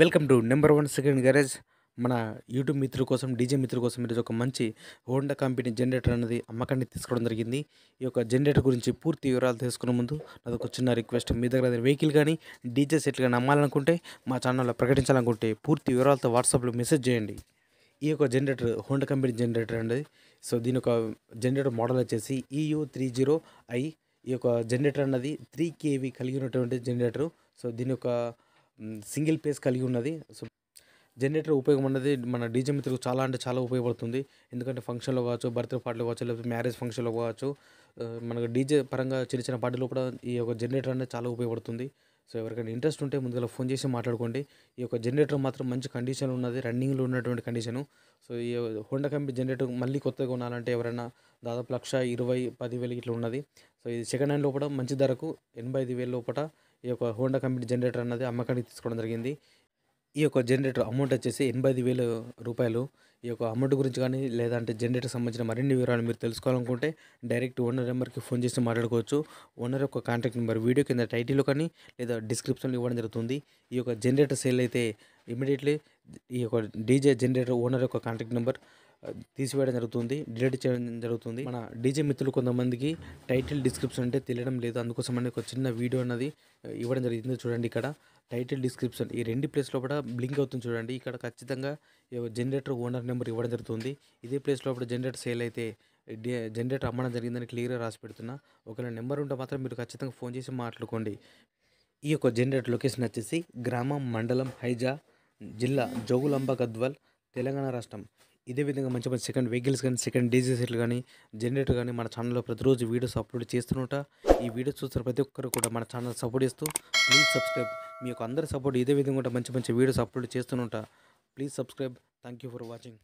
welcome to number one second garage మన YouTube మిత్రుల కోసం డీజే మిత్రుల కోసం ఈరోజు ఒక మంచి హోండా కంపెనీ జనరేటర్ అనేది అమ్మకాన్ని తీసుకోవడం జరిగింది ఈ యొక్క జనరేటర్ గురించి పూర్తి వివరాలు తెలుసుకునే ముందు నాకు ఒక చిన్న రిక్వెస్ట్ మీ దగ్గర వెహికల్ కానీ డీజే సెట్లు కానీ అమ్మాలనుకుంటే మా ఛానల్లో ప్రకటించాలనుకుంటే పూర్తి వివరాలతో వాట్సాప్లో మెసేజ్ చేయండి ఈ యొక్క జనరేటర్ హోండా కంపెనీ జనరేటర్ అనేది సో దీని యొక్క జనరేటర్ మోడల్ వచ్చేసి ఈయూ త్రీ జీరో ఐ ఈ యొక్క జనరేటర్ అన్నది త్రీ కేవీ కలిగి ఉన్నటువంటి జనరేటర్ సో దీని యొక్క సింగిల్ పేస్ కలిగి ఉన్నది సో జనరేటర్ ఉపయోగం ఉన్నది మన డీజే మిత్రులకు చాలా అంటే చాలా ఉపయోగపడుతుంది ఎందుకంటే ఫంక్షన్లో కావచ్చు బర్త్డే పార్టీలో కావచ్చు లేకపోతే మ్యారేజ్ ఫంక్షన్లో కావచ్చు మనకు డీజే పరంగా చిన్న చిన్న పార్టీలో కూడా ఈ యొక్క జనరేటర్ అనేది చాలా ఉపయోగపడుతుంది సో ఎవరికైనా ఇంట్రెస్ట్ ఉంటే ముందుగా ఫోన్ చేసి మాట్లాడుకోండి ఈ యొక్క జనరేటర్ మాత్రం మంచి కండిషన్ ఉన్నది రన్నింగ్లో ఉన్నటువంటి కండిషను సో ఈ హోండా కంపెనీ జనరేటర్ మళ్ళీ కొత్తగా కొనాలంటే ఎవరైనా దాదాపు లక్ష ఇరవై పదివేలు ఇట్లా ఉన్నది సో ఇది సెకండ్ హ్యాండ్ లోపల మంచి ధరకు ఎనభై ఐదు వేల లోపల ఈ యొక్క హోండా కంపెనీ జనరేటర్ అన్నది అమ్మకానికి తీసుకోవడం జరిగింది ఈ యొక్క జనరేటర్ అమౌంట్ వచ్చేసి ఎనభై ఐదు రూపాయలు ఈ యొక్క అమౌంట్ గురించి కానీ లేదంటే జనరేటర్ సంబంధించిన మరిన్ని వివరాలు మీరు తెలుసుకోవాలనుకుంటే డైరెక్ట్ ఓనర్ నెంబర్కి ఫోన్ చేసి మాట్లాడుకోవచ్చు ఓనర్ యొక్క కాంటాక్ట్ నెంబర్ వీడియో కింద టైటిల్లో కానీ లేదా డిస్క్రిప్షన్లో ఇవ్వడం జరుగుతుంది ఈ యొక్క జనరేటర్ సేల్ అయితే ఇమీడియట్లీ ఈ యొక్క డీజే జనరేటర్ ఓనర్ యొక్క కాంటాక్ట్ నెంబర్ తీసివేయడం జరుగుతుంది డిలీట్ చేయడం జరుగుతుంది మన డీజే మిత్రులు కొంతమందికి టైటిల్ డిస్క్రిప్షన్ అంటే తెలియడం లేదు అందుకోసం ఒక చిన్న వీడియో అనేది ఇవ్వడం జరిగింది చూడండి ఇక్కడ టైటిల్ డిస్క్రిప్షన్ ఈ రెండు ప్లేస్ లోపల బ్లింక్ అవుతుంది చూడండి ఇక్కడ ఖచ్చితంగా జనరేటర్ ఓనర్ నెంబర్ ఇవ్వడం జరుగుతుంది ఇదే ప్లేస్ లోపల జనరేటర్ సేల్ అయితే జనరేటర్ అమ్మడం జరిగిందని క్లియర్గా రాసి పెడుతున్నా ఒకవేళ నెంబర్ ఉంటే మాత్రం మీరు ఖచ్చితంగా ఫోన్ చేసి మాట్లాడుకోండి ఈ యొక్క జనరేటర్ లొకేషన్ వచ్చేసి గ్రామం మండలం హైజా జిల్లా జోగులాంబ గద్వాల్ తెలంగాణ రాష్ట్రం ఇదే విధంగా మంచి మంచి సెకండ్ వెహికల్స్ కానీ సెకండ్ డీజే సెట్లు కానీ జనరేటర్ కానీ మన ఛానల్లో ప్రతిరోజు వీడియోస్ అప్లోడ్ చేస్తున్నట ఈ వీడియోస్ చూస్తున్న ప్రతి ఒక్కరు కూడా మన ఛానల్ సపోర్ట్ చేస్తూ ప్లీజ్ సబ్స్క్రైబ్ మీ యొక్క అందరి సపోర్ట్ ఇదే విధంగా మంచి మంచి వీడియోస్ అప్లోడ్ చేస్తున్నట please subscribe thank for watching